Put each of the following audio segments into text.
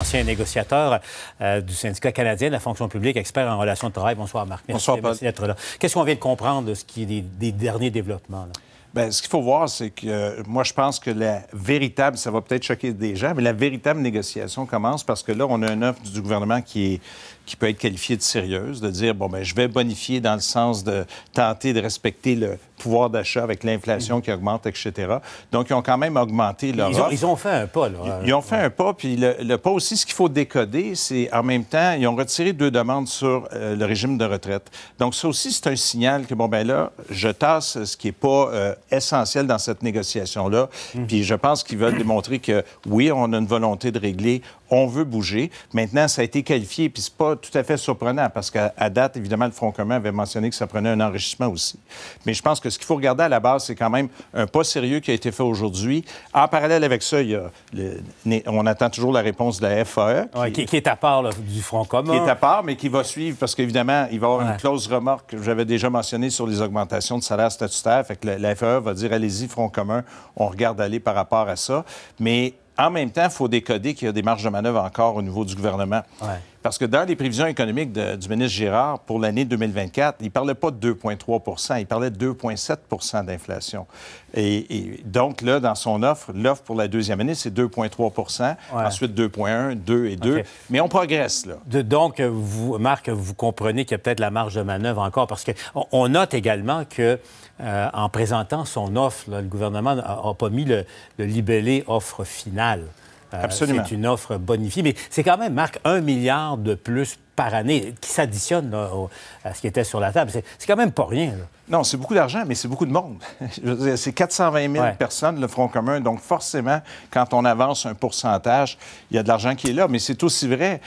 ancien négociateur euh, du syndicat canadien de la fonction publique, expert en relations de travail. Bonsoir, Marc. Merci, d'être là. Qu'est-ce qu'on vient de comprendre de ce qui est des, derniers développements? Bien, ce qu'il faut voir, c'est que euh, moi, je pense que la véritable, ça va peut-être choquer des gens, mais la véritable négociation commence parce que là, on a une offre du gouvernement qui, est, qui peut être qualifiée de sérieuse, de dire, bon, ben je vais bonifier dans le sens de tenter de respecter le pouvoir d'achat avec l'inflation qui augmente, etc. Donc, ils ont quand même augmenté leur ils ont, fait un pas, là. Ils, ont fait un pas, puis le, pas aussi, ce qu'il faut décoder, c'est en même temps, ils ont retiré deux demandes sur euh, le régime de retraite. Donc, ça aussi, c'est un signal que, bon, ben là, je tasse ce qui n'est pas... Euh, essentiel dans cette négociation-là. Puis je pense qu'ils veulent démontrer que oui, on a une volonté de régler, on veut bouger. Maintenant, ça a été qualifié, puis c'est pas tout à fait surprenant parce qu'à date, évidemment, le Front commun avait mentionné que ça prenait un enrichissement aussi. Mais je pense que ce qu'il faut regarder à la base, c'est quand même un pas sérieux qui a été fait aujourd'hui. En parallèle avec ça, on attend toujours la réponse de la FAE. Qui, est à part du Front commun. Qui est à part, mais qui va suivre parce qu'évidemment, il va y avoir une clause remorque que j'avais déjà mentionnée sur les augmentations de salaire statutaire. Fait que la FAE va dire allez-y, Front commun, on regarde aller par rapport à ça. Mais en même temps, il faut décoder qu'il y a des marges de manœuvre encore au niveau du gouvernement. Parce que dans les prévisions économiques du ministre Girard pour l'année 2024, il ne parlait pas de 2,3 il parlait de 2,7 d'inflation. Et, donc, là, dans son offre, l'offre pour la deuxième année, c'est 2,3 ensuite 2,1, 2 et 2. Mais on progresse, là. donc, vous, Marc, vous comprenez qu'il y a peut-être la marge de manœuvre encore, parce qu'on note également que euh, en présentant son offre, le gouvernement n'a pas mis le libellé offre finale. Euh, Absolument. C'est une offre bonifiée. Mais c'est quand même, Marc, un milliard de plus par année qui s'additionne à ce qui était sur la table. C'est quand même pas rien. Non, c'est beaucoup d'argent, mais c'est beaucoup de monde. c'est 420 000 personnes, le Front commun. Donc, forcément, quand on avance un pourcentage, il y a de l'argent qui est là. Mais c'est aussi vrai,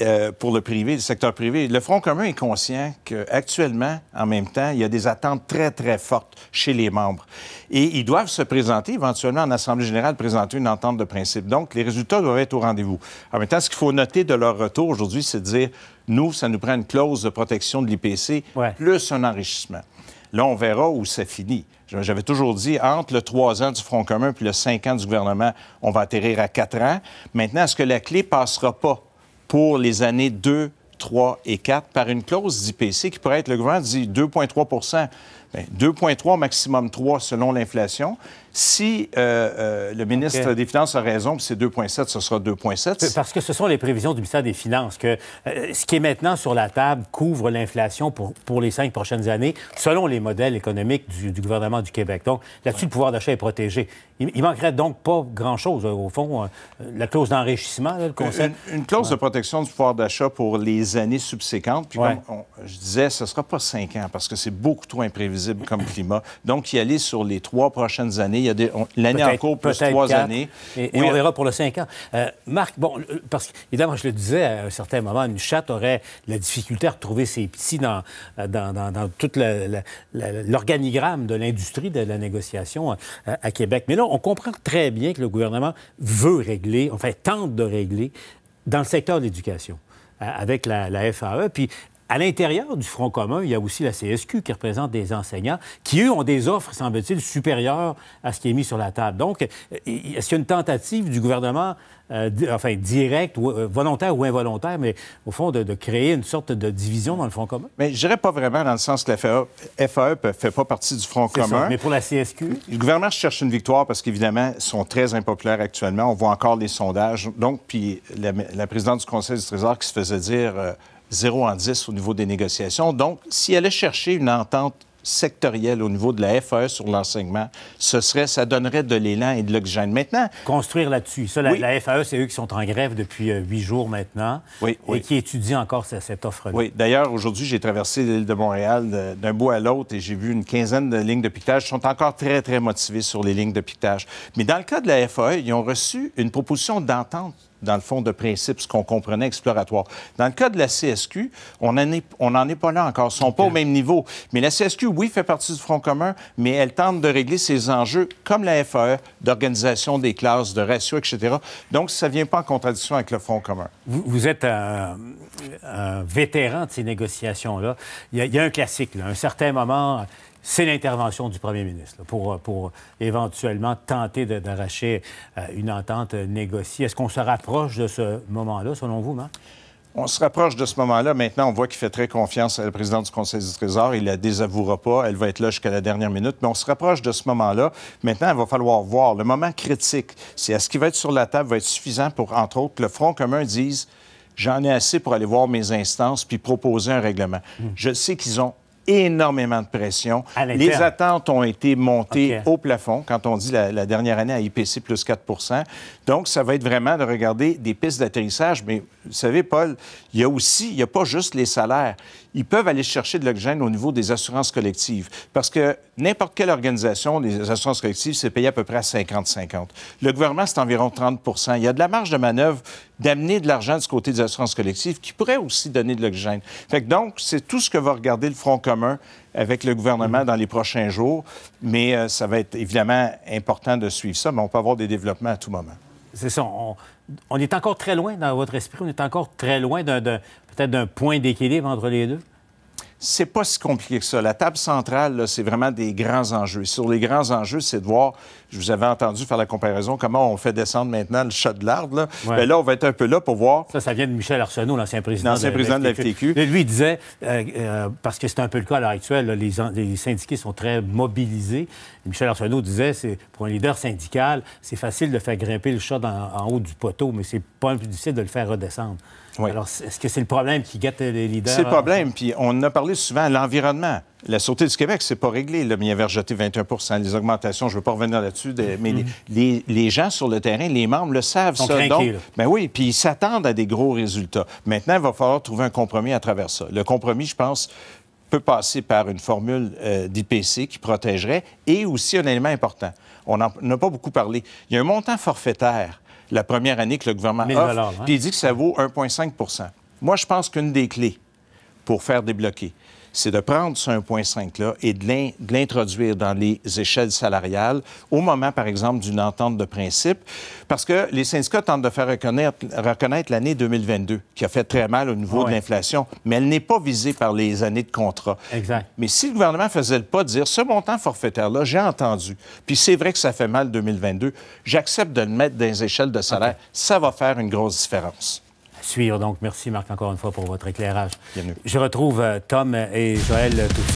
euh, pour le privé, le secteur privé. Le Front commun est conscient qu'actuellement, en même temps, il y a des attentes très, très fortes chez les membres. Et ils doivent se présenter, éventuellement, en Assemblée générale, présenter une entente de principe. Donc, les résultats doivent être au rendez-vous. En même temps, ce qu'il faut noter de leur retour aujourd'hui, c'est de dire, nous, ça nous prend une clause de protection de l'IPC, plus un enrichissement. Là, on verra où ça finit. J'avais toujours dit, entre le 3 ans du Front commun puis le 5 ans du gouvernement, on va atterrir à 4 ans. Maintenant, est-ce que la clé passera pas pour les années 2, 3 et 4 par une clause d'IPC qui pourrait être, le gouvernement dit 2,3 2,3 ben, maximum 3 selon l'inflation. Si euh, euh, le ministre des Finances a raison, puis c'est 2,7, ce sera 2,7. Parce que ce sont les prévisions du ministère des Finances, que euh, ce qui est maintenant sur la table couvre l'inflation pour, pour les cinq prochaines années, selon les modèles économiques du, gouvernement du Québec. Donc, là-dessus, le pouvoir d'achat est protégé. Il, ne manquerait donc pas grand-chose, au fond. la clause d'enrichissement, le concept. Une, clause de protection du pouvoir d'achat pour les années subséquentes. Puis je disais, ce ne sera pas cinq ans parce que c'est beaucoup trop imprévisible comme climat. Donc, y aller sur les trois prochaines années. l'année en cours plus trois années. Et, on euh, verra pour le cinq ans. Euh, Marc, bon, euh, parce que, évidemment, je le disais à un certain moment, une chatte aurait la difficulté à retrouver ses petits dans, dans, tout l'organigramme de l'industrie de la négociation à, à Québec. Mais là, on comprend très bien que le gouvernement veut régler, enfin, tente de régler dans le secteur de l'éducation avec la, FAE. Puis à l'intérieur du Front commun, il y a aussi la CSQ qui représente des enseignants qui, eux, ont des offres, semble-t-il, supérieures à ce qui est mis sur la table. Donc, est-ce qu'il y a une tentative du gouvernement, euh, enfin, directe, euh, volontaire ou involontaire, mais au fond, de, créer une sorte de division dans le Front commun? Mais je dirais pas vraiment dans le sens que la FAE ne fait pas partie du Front commun. mais pour la CSQ? Le gouvernement cherche une victoire parce qu'évidemment, ils sont très impopulaires actuellement. On voit encore les sondages. Donc, puis la, présidente du Conseil du Trésor qui se faisait dire... Euh, 0 en 10 au niveau des négociations. Donc, si elle allait chercher une entente sectorielle au niveau de la FAE sur l'enseignement, ce serait, ça donnerait de l'élan et de l'oxygène. Maintenant... Construire là-dessus. Ça, la, FAE, c'est eux qui sont en grève depuis euh, huit jours maintenant et qui étudient encore cette, offre-là. Oui. D'ailleurs, aujourd'hui, j'ai traversé l'île de Montréal d'un bout à l'autre et j'ai vu une quinzaine de lignes de piquetage. Ils sont encore très, très motivés sur les lignes de piquetage. Mais dans le cas de la FAE, ils ont reçu une proposition d'entente dans le fond, de principe, ce qu'on comprenait exploratoire. Dans le cas de la CSQ, on n'en est, on en est pas là encore. Ils sont pas au même niveau. Mais la CSQ, oui, fait partie du Front commun, mais elle tente de régler ses enjeux, comme la FAE, d'organisation des classes, de ratio, etc. Donc, ça ne vient pas en contradiction avec le Front commun. Vous, êtes un, vétéran de ces négociations-là. Il y, a un classique, À un certain moment, c'est l'intervention du premier ministre pour, euh, pour éventuellement tenter d'arracher euh, une entente négociée. Est-ce qu'on se rapproche de ce moment-là, selon vous, Marc? On se rapproche de ce moment-là. Maintenant, on voit qu'il fait très confiance à la présidente du Conseil du Trésor. Il la désavouera pas. Elle va être là jusqu'à la dernière minute. Mais on se rapproche de ce moment-là. Maintenant, il va falloir voir. Le moment critique, c'est est-ce qu'il va être sur la table, va être suffisant pour, entre autres, que le Front commun dise j'en ai assez pour aller voir mes instances puis proposer un règlement. Hmm. Je sais qu'ils ont énormément de pression. Les attentes ont été montées au plafond, quand on dit la, dernière année à IPC plus 4 Donc, ça va être vraiment de regarder des pistes d'atterrissage. Mais vous savez, Paul, il y a aussi, il n'y a pas juste les salaires. Ils peuvent aller chercher de l'oxygène au niveau des assurances collectives. Parce que n'importe quelle organisation, des assurances collectives, c'est payé à peu près à 50-50. Le gouvernement, c'est environ 30 Il y a de la marge de manœuvre d'amener de l'argent du côté des assurances collectives qui pourrait aussi donner de l'oxygène. Fait donc, c'est tout ce que va regarder le Front commun avec le gouvernement mhm. dans les prochains jours, mais euh, ça va être évidemment important de suivre ça, mais on peut avoir des développements à tout moment. C'est ça. On, est encore très loin dans votre esprit, on est encore très loin peut-être d'un point d'équilibre entre les deux c'est pas si compliqué que ça. La table centrale, c'est vraiment des grands enjeux. Sur les grands enjeux, c'est de voir, je vous avais entendu faire la comparaison, comment on fait descendre maintenant le chat de l'arbre. Là. Ben là, on va être un peu là pour voir. Ça, ça vient de Michel Arsenault, l'ancien président, de, président la FTQ. Et lui, il disait, euh, euh, parce que c'est un peu le cas à l'heure actuelle, les, syndiqués sont très mobilisés. Michel Arsenault disait, c'est pour un leader syndical, c'est facile de faire grimper le chat en haut du poteau, mais c'est pas un peu difficile de le faire redescendre. Alors, est-ce que c'est le problème qui gâte les leaders? C'est le hein? problème. Puis on a parlé souvent l'environnement. La Sûreté du Québec, c'est pas réglé. Le avait rejeté 21 Les augmentations, je ne veux pas revenir là-dessus, mais mm-hmm. les, gens sur le terrain, les membres le savent, sont ça. donc, ben oui, puis ils s'attendent à des gros résultats. Maintenant, il va falloir trouver un compromis à travers ça. Le compromis, je pense, peut passer par une formule euh, d'IPC qui protégerait et aussi un élément important. On n'en a pas beaucoup parlé. Il y a un montant forfaitaire la première année que le gouvernement offre, hein? puis il dit que ça vaut 1,5 Moi, je pense qu'une des clés pour faire débloquer, c'est de prendre ce 1,5-là et de l'introduire dans les échelles salariales au moment, par exemple, d'une entente de principe, parce que les syndicats tentent de faire reconnaître, l'année 2022, qui a fait très mal au niveau de l'inflation, mais elle n'est pas visée par les années de contrat. Exact. Mais si le gouvernement faisait le pas de dire ce montant forfaitaire-là, j'ai entendu, puis c'est vrai que ça fait mal 2022, j'accepte de le mettre dans les échelles de salaire, ça va faire une grosse différence suivre. Donc, merci Marc encore une fois pour votre éclairage. Bienvenue. Je retrouve euh, Tom et Joël euh, tout suite.